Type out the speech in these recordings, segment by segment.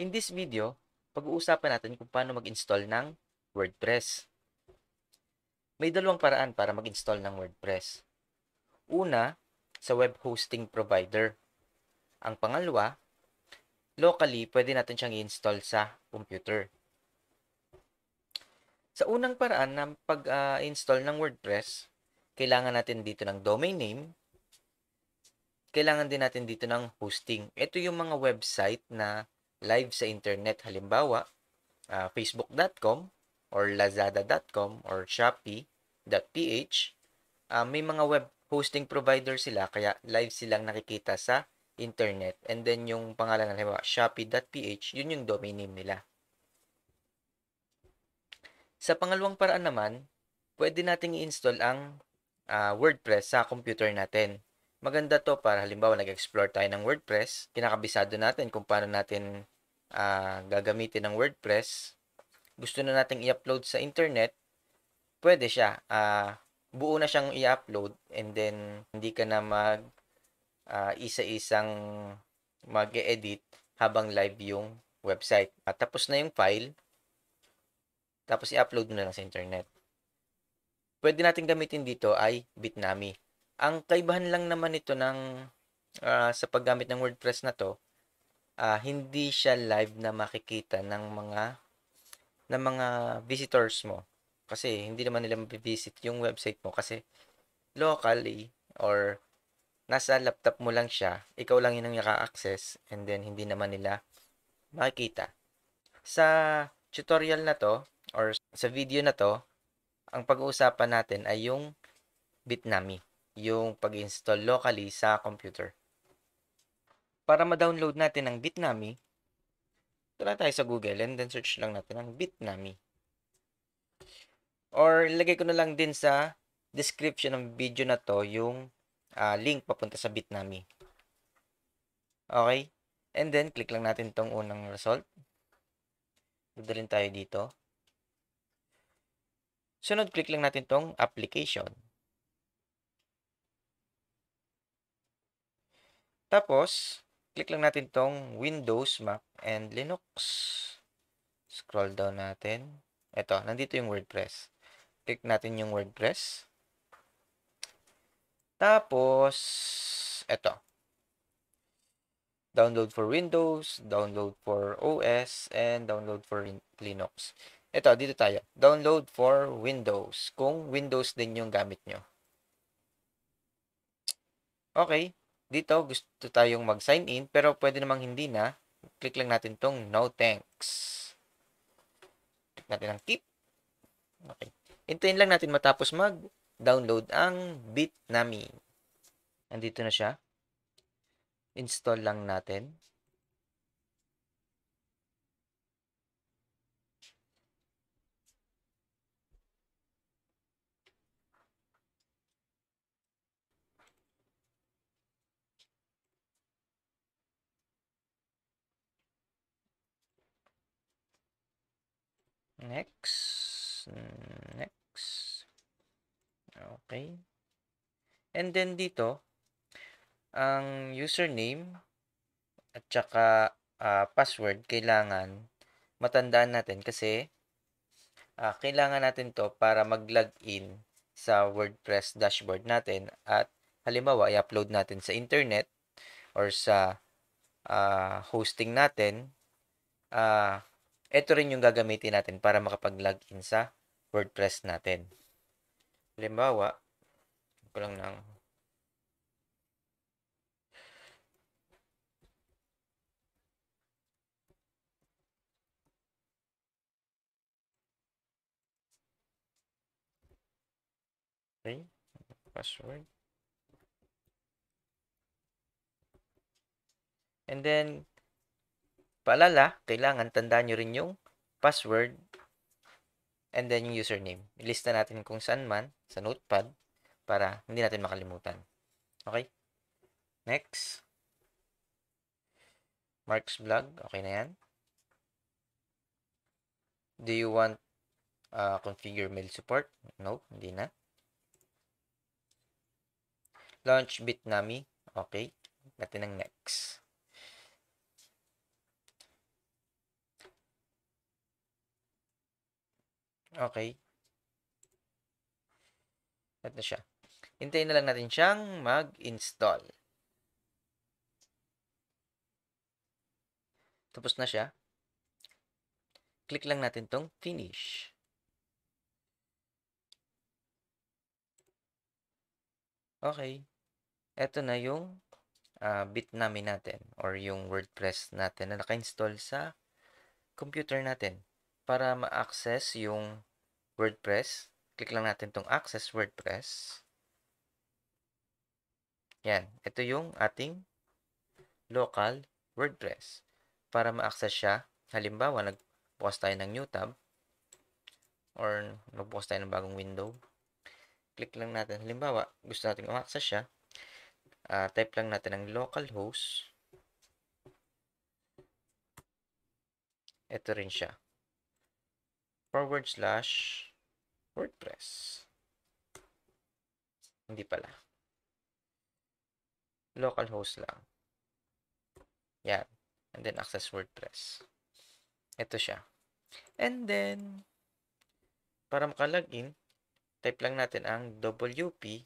In this video, pag-uusapan natin kung paano mag-install ng WordPress. May dalawang paraan para mag-install ng WordPress. Una, sa web hosting provider. Ang pangalawa, locally, pwede natin siyang i-install sa computer. Sa unang paraan ng pag-install ah, uh, ng WordPress, kailangan natin dito ng domain name, kailangan din natin dito ng hosting. Ito yung mga website na live sa internet halimbawa uh, ah, facebook.com or lazada.com or shopee.ph uh, ah, may mga web hosting provider sila kaya live silang nakikita sa internet and then yung pangalan na halimbawa shopee.ph yun yung domain name nila sa pangalawang paraan naman pwede nating i-install ang uh, WordPress sa computer natin maganda to para halimbawa nag-explore tayo ng WordPress kinakabisado natin kung paano natin uh, gagamitin ng WordPress, gusto na nating i-upload sa internet, pwede siya. Uh, buo na siyang i-upload and then hindi ka na mag uh, isa-isang mag-edit habang live yung website. At tapos na yung file, tapos i-upload na lang sa internet. Pwede natin gamitin dito ay Bitnami. Ang kaibahan lang naman ito ng uh, sa paggamit ng WordPress na to uh, hindi siya live na makikita ng mga ng mga visitors mo. Kasi hindi naman nila mabivisit yung website mo kasi locally or nasa laptop mo lang siya, ikaw lang yun ang naka-access and then hindi naman nila makikita. Sa tutorial na to or sa video na to, ang pag-uusapan natin ay yung Bitnami, yung pag-install locally sa computer para ma-download natin ang Bitnami, tara tayo sa Google and then search lang natin ang Bitnami. Or ilagay ko na lang din sa description ng video na to yung uh, link papunta sa Bitnami. Okay? And then, click lang natin tong unang result. Dadalhin tayo dito. Sunod, click lang natin tong application. Tapos, click lang natin tong Windows, Mac, and Linux. Scroll down natin. Ito, nandito yung WordPress. Click natin yung WordPress. Tapos, ito. Download for Windows, download for OS, and download for Linux. Ito, dito tayo. Download for Windows. Kung Windows din yung gamit nyo. Okay. Dito, gusto tayong mag-sign in, pero pwede namang hindi na. Click lang natin tong no thanks. Click natin ang keep. Okay. Hintayin lang natin matapos mag-download ang Bitnami. Andito na siya. Install lang natin. Next. Next. Okay. And then dito, ang username at saka uh, password kailangan matandaan natin kasi uh, kailangan natin to para mag-login sa WordPress dashboard natin at halimbawa i-upload natin sa internet or sa uh, hosting natin uh, ito rin yung gagamitin natin para makapag-login sa WordPress natin. Halimbawa, ko lang ng Okay, password. And then, Paalala, kailangan tandaan nyo rin yung password and then yung username. Ilista natin kung saan man sa notepad para hindi natin makalimutan. Okay? Next. Mark's blog. Okay na yan. Do you want uh, configure mail support? No, hindi na. Launch Bitnami. Okay. Natin ang next. Okay. At na siya. Hintayin na lang natin siyang mag-install. Tapos na siya. Click lang natin tong finish. Okay. Ito na yung uh, bit namin natin or yung WordPress natin na naka-install sa computer natin para ma-access yung WordPress, click lang natin tong Access WordPress. Yan. Ito yung ating local WordPress. Para ma-access siya, halimbawa, nagbukas tayo ng new tab or magbukas tayo ng bagong window. Click lang natin. Halimbawa, gusto natin ma-access siya. Uh, type lang natin ng localhost. Ito rin siya forward slash WordPress. Hindi pala. Localhost lang. Yan. And then access WordPress. Ito siya. And then, para makalagin, type lang natin ang wp-admin.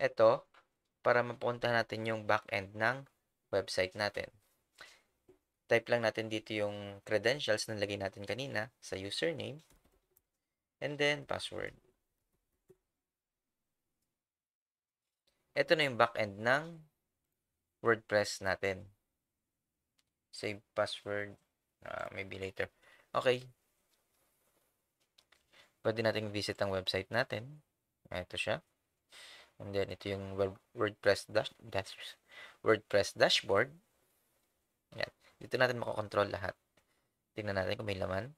Ito, para mapunta natin yung backend ng website natin type lang natin dito yung credentials na lagay natin kanina sa username. And then, password. Ito na yung backend ng WordPress natin. Save password. Uh, maybe later. Okay. Pwede natin visit ang website natin. Ito siya. And then, ito yung WordPress, dash, dash, WordPress dashboard. Dito natin makokontrol lahat. Tingnan natin kung may laman.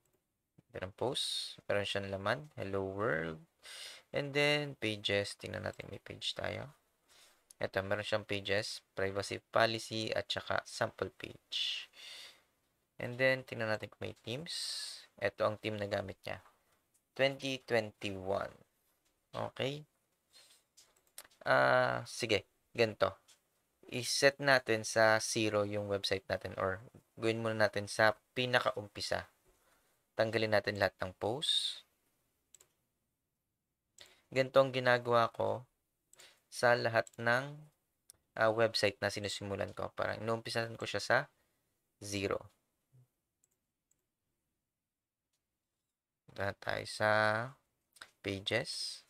Meron post. Meron siyang laman. Hello world. And then, pages. Tingnan natin may page tayo. Ito, meron siyang pages. Privacy policy at saka sample page. And then, tingnan natin kung may teams. Ito ang team na gamit niya. 2021. Okay. Ah, uh, sige. Ganito i-set natin sa zero yung website natin or gawin muna natin sa pinakaumpisa. Tanggalin natin lahat ng posts. Ganito ang ginagawa ko sa lahat ng uh, website na sinusimulan ko. Parang inumpisahan ko siya sa zero. Punta tayo sa pages.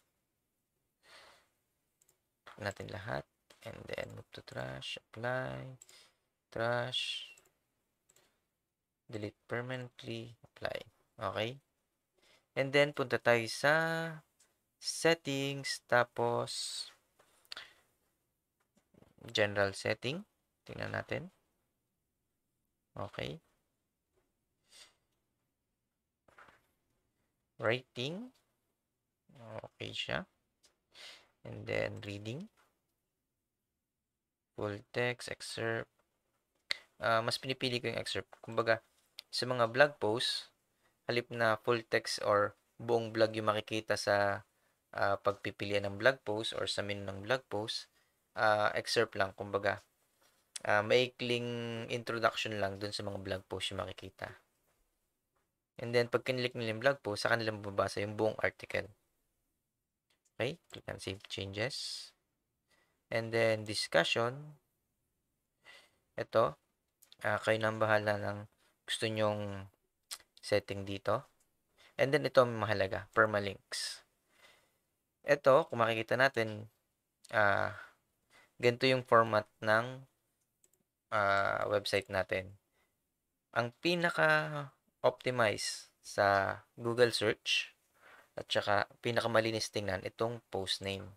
Natin lahat and then move to trash apply trash delete permanently apply okay and then punta tayo sa settings tapos general setting tingnan natin okay rating okay siya and then reading full text, excerpt. Uh, mas pinipili ko yung excerpt. Kumbaga, sa mga blog posts, halip na full text or buong blog yung makikita sa uh, pagpipilian ng blog post or sa menu ng blog post, uh, excerpt lang, kumbaga, uh, maikling introduction lang dun sa mga blog post yung makikita. And then, pag kinilik nila yung blog post, sa kanila mababasa yung buong article. Okay? Click on Save Changes. And then, discussion. Ito. Uh, kayo na bahala ng gusto nyong setting dito. And then, ito mahalaga. Permalinks. Ito, kung makikita natin, uh, ganito yung format ng uh, website natin. Ang pinaka-optimize sa Google search at saka pinakamalinis tingnan itong post name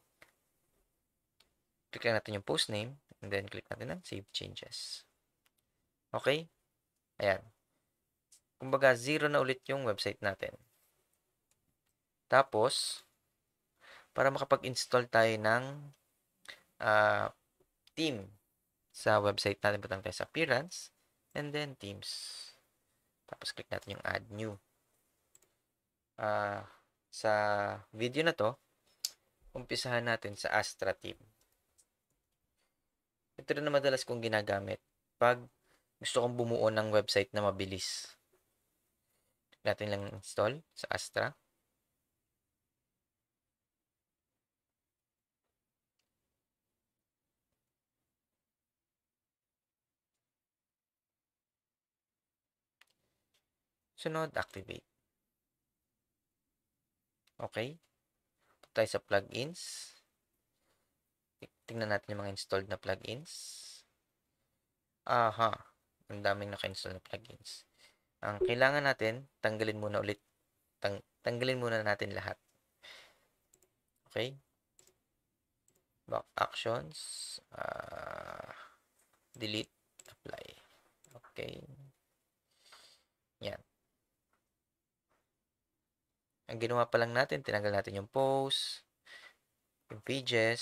click lang natin yung post name and then click natin ng save changes. Okay? Ayan. Kumbaga, zero na ulit yung website natin. Tapos, para makapag-install tayo ng uh, team sa website natin, butang tayo sa appearance and then teams. Tapos, click natin yung add new. Uh, sa video na to, umpisahan natin sa Astra team. Ito rin na madalas kong ginagamit pag gusto kong bumuo ng website na mabilis. Natin lang install sa Astra. Sunod, activate. Okay. Punta tayo sa plugins. Tingnan natin yung mga installed na plugins. Aha, ang daming naka-install na plugins. Ang kailangan natin, tanggalin muna ulit. Tang tanggalin muna natin lahat. Okay? Back actions. Uh, delete. Apply. Okay. Yan. Ang ginawa pa lang natin, tinanggal natin yung post, yung pages,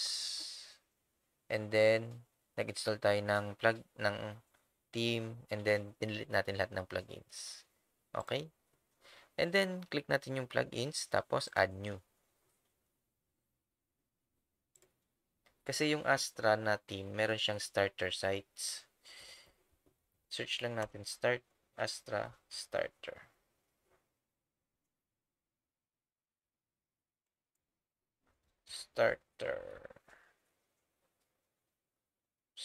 And then, nag-install tayo ng plug, ng team and then, dinilit natin lahat ng plugins. Okay? And then, click natin yung plugins, tapos add new. Kasi yung Astra na team, meron siyang starter sites. Search lang natin start, Astra starter. Starter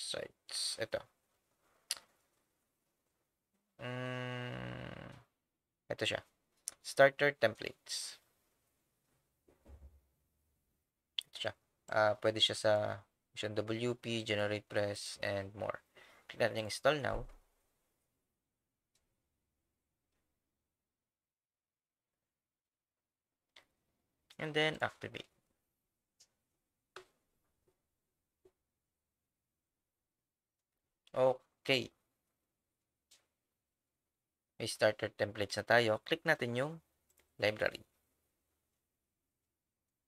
sites. Ito. Mm, ito siya. Starter templates. Ito siya. Uh, pwede siya sa Mission WP, Generate Press, and more. Click natin yung install now. And then activate. Okay. May starter template na tayo. Click natin yung library.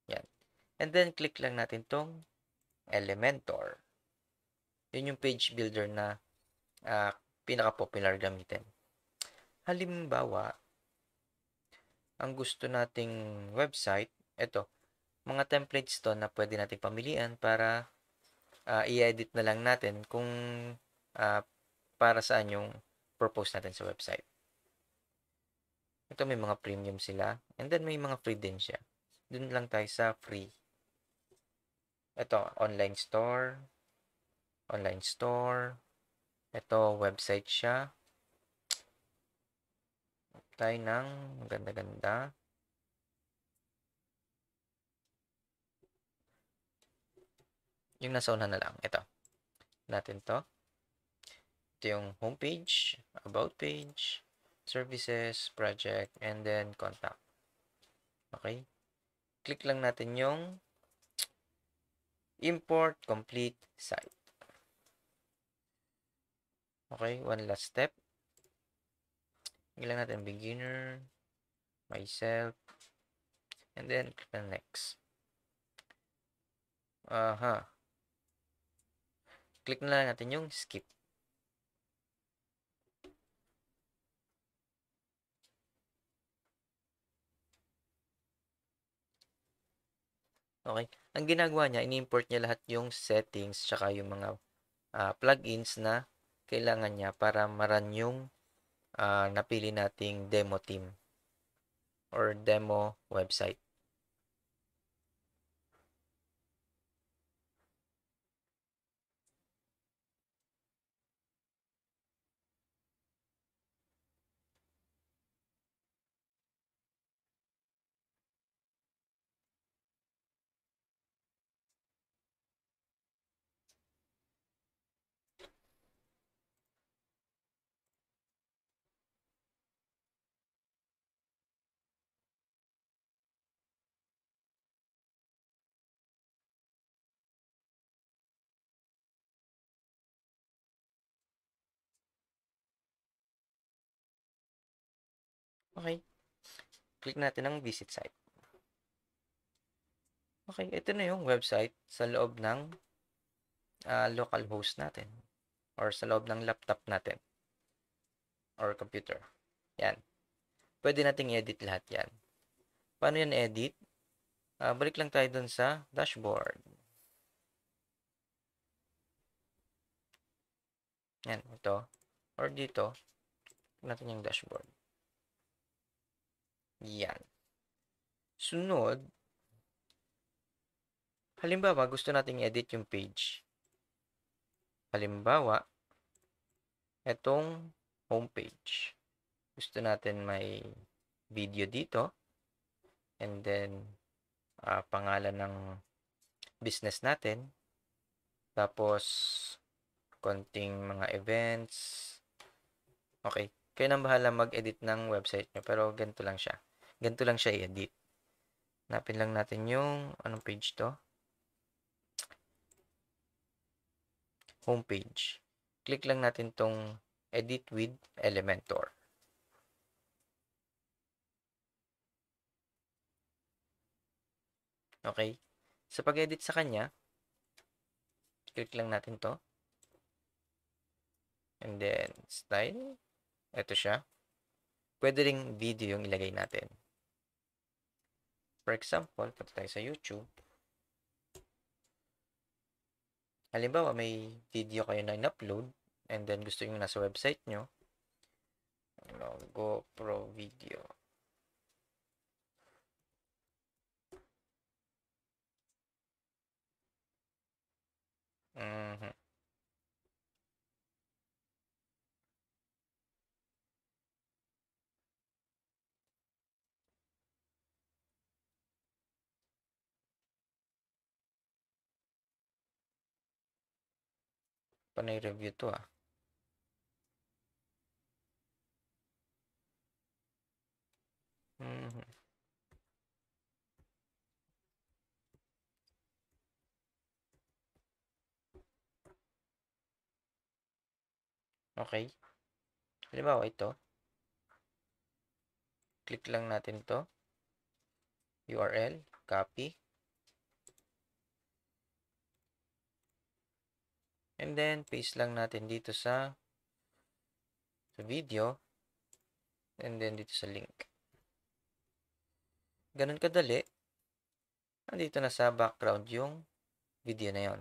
Yan. And then, click lang natin tong Elementor. Yun yung page builder na uh, pinaka-popular gamitin. Halimbawa, ang gusto nating website, ito, mga templates to na pwede natin pamilian para uh, i-edit na lang natin kung uh, para saan yung propose natin sa website. Ito may mga premium sila. And then may mga free din siya. Doon lang tayo sa free. Ito, online store. Online store. Ito, website siya. Tayo ng ganda-ganda. Yung nasa una na lang. Ito. Natin to ito yung homepage, about page, services, project, and then contact. Okay? Click lang natin yung import complete site. Okay, one last step. Ilan natin beginner, myself, and then click on next. Aha. Uh -huh. Click na lang natin yung skip. Okay? Ang ginagawa niya, ini-import niya lahat yung settings tsaka yung mga uh, plugins na kailangan niya para maran yung uh, napili nating demo team or demo website. Okay. Click natin ang visit site. Okay, ito na yung website sa loob ng uh, ah, local host natin or sa loob ng laptop natin or computer. Yan. Pwede nating i-edit lahat yan. Paano yan edit? Uh, balik lang tayo dun sa dashboard. Yan, ito. Or dito, natin yung dashboard. Yan. Sunod, halimbawa gusto nating edit yung page. Halimbawa, etong homepage. Gusto natin may video dito. And then, uh, pangalan ng business natin. Tapos, konting mga events. Okay. Kayo nang bahala mag-edit ng website nyo. Pero, ganito lang siya. Ganito lang siya i-edit. Hanapin lang natin yung, anong page to? Homepage. Click lang natin tong edit with Elementor. Okay? Sa pag-edit sa kanya, click lang natin to. And then, style. Ito siya. Pwede ring video yung ilagay natin. For example, pati tayo sa YouTube. Halimbawa, may video kayo na in-upload and then gusto yung nasa website nyo. Logo Pro video. pa na-review to ah. Mm-hmm. Okay. Halimbawa ito. Click lang natin to URL, copy. And then, paste lang natin dito sa, sa video. And then, dito sa link. Ganun kadali. Nandito na sa background yung video na yon.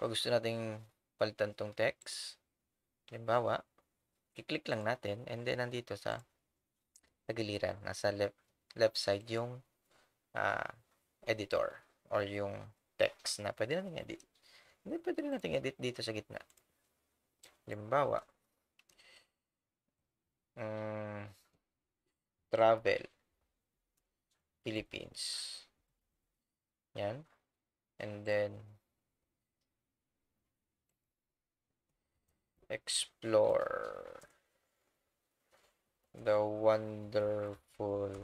Pag gusto nating palitan tong text, halimbawa, i-click lang natin and then nandito sa tagiliran, nasa left, left side yung uh, editor or yung text na pwede natin edit. Hindi, pwede rin natin edit dito sa gitna. Halimbawa, um, travel, Philippines. Yan. And then, explore the wonderful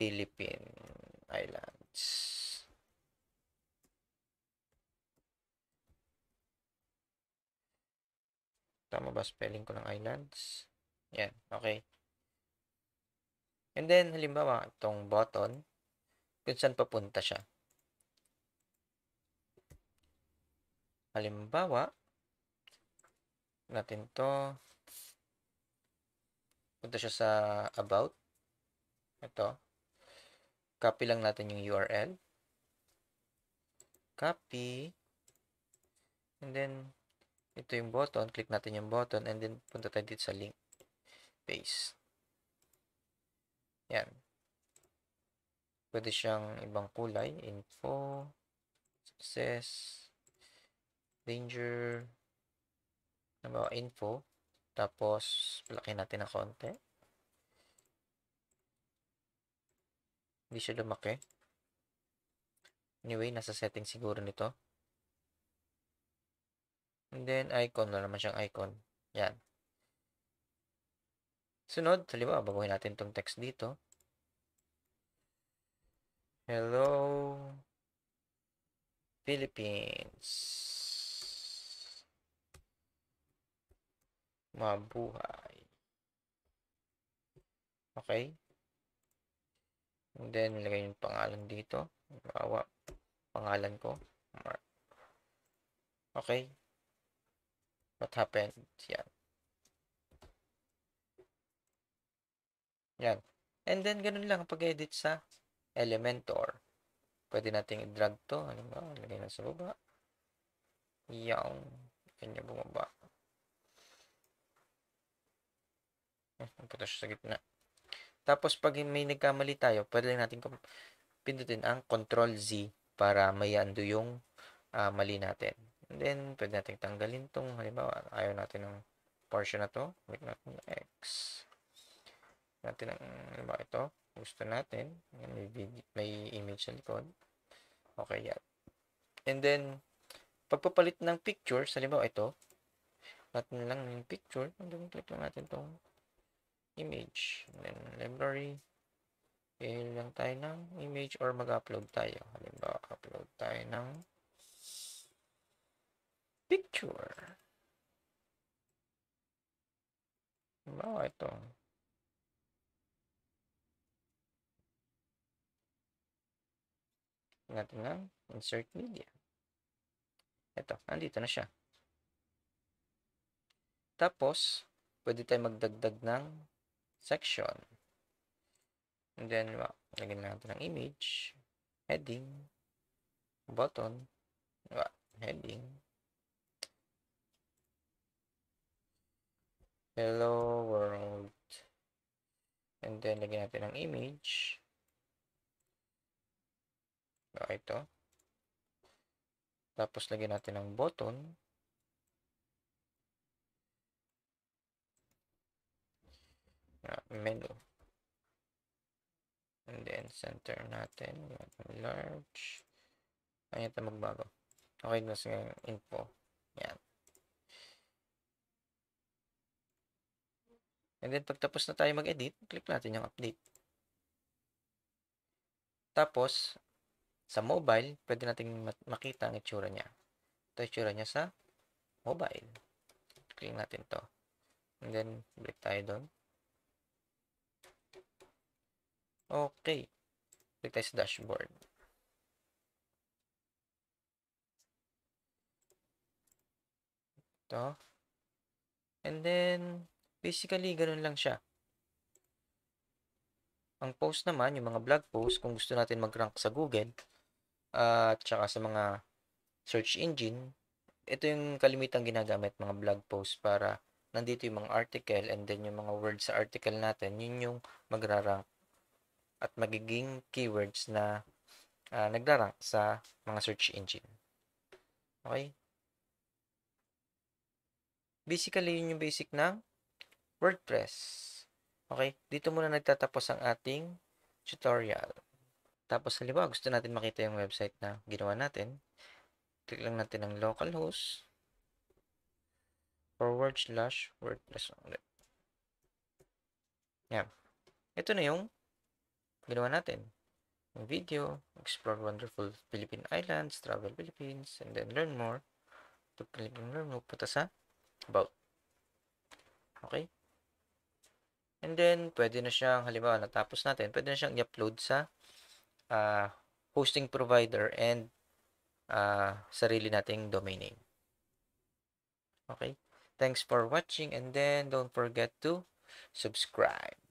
Philippine Islands. Tama ba spelling ko ng islands? Yan, okay. And then, halimbawa, itong button, kung saan papunta siya. Halimbawa, natin to punta siya sa about. Ito. Copy lang natin yung URL. Copy. And then, ito yung button. Click natin yung button. And then, punta tayo dito sa link. Paste. Yan. Pwede siyang ibang kulay. Info. Success. Danger. Nabawa, info. Tapos, palakin natin na konti. Hindi siya lumaki. Anyway, nasa setting siguro nito. And then, icon. Wala naman siyang icon. Yan. Sunod, halimbawa, baguhin natin tong text dito. Hello, Philippines. Mabuhay. Okay. And then, nilagay yung pangalan dito. Bawa, pangalan ko. Mark. Okay. What happened? Yan. Yan. And then, ganun lang pag-edit sa Elementor. Pwede nating i-drag to. Ano ba? Lagay na sa baba. Yan. Yan yung bumaba. Hmm, punta siya sa gitna. Tapos pag may nagkamali tayo, pwede lang natin pindutin ang Control Z para undo yung uh, mali natin. And then, pwede natin tanggalin tong halimbawa, ayaw natin ng portion na to. Wait natin X. Natin ang, halimbawa ito. Gusto natin. May, video, may image sa likod. Okay, yan. And then, pagpapalit ng picture, sa halimbawa ito, natin lang yung picture. Click lang natin tong image. Then, library. Pili lang tayo ng image or mag-upload tayo. Halimbawa, upload tayo ng picture. Halimbawa, ito. Natin ng insert media. Ito, nandito na siya. Tapos, pwede tayo magdagdag ng section. And then, lagyan natin ng image, heading, button, heading. Hello world. And then, lagyan natin ng image. Diba, ito. Tapos, lagyan natin ng button. uh, menu. And then, center natin. Large. Ayan ito magbago. Okay, mas yung info. Yan. And then, pagtapos na tayo mag-edit, click natin yung update. Tapos, sa mobile, pwede natin makita ang itsura niya. Ito itsura niya sa mobile. Click natin to. And then, balik tayo doon. Okay. Click tayo sa dashboard. Ito. And then, basically, ganun lang siya. Ang post naman, yung mga blog post, kung gusto natin mag-rank sa Google, ah, at saka sa mga search engine, ito yung kalimitang ginagamit mga blog post para nandito yung mga article and then yung mga words sa article natin, yun yung magra-rank at magiging keywords na uh, ah, nagrarank sa mga search engine. Okay? Basically, yun yung basic ng WordPress. Okay? Dito muna nagtatapos ang ating tutorial. Tapos halimbawa, gusto natin makita yung website na ginawa natin. Click lang natin ang localhost forward slash wordpress ulit. Yan. Ito na yung ginawa natin. Yung video, explore wonderful Philippine islands, travel Philippines, and then learn more. To Philippine learn, magpunta sa about. Okay? And then, pwede na siyang, halimbawa, natapos natin, pwede na siyang i-upload sa uh, hosting provider and uh, sarili nating domain name. Okay? Thanks for watching and then don't forget to subscribe.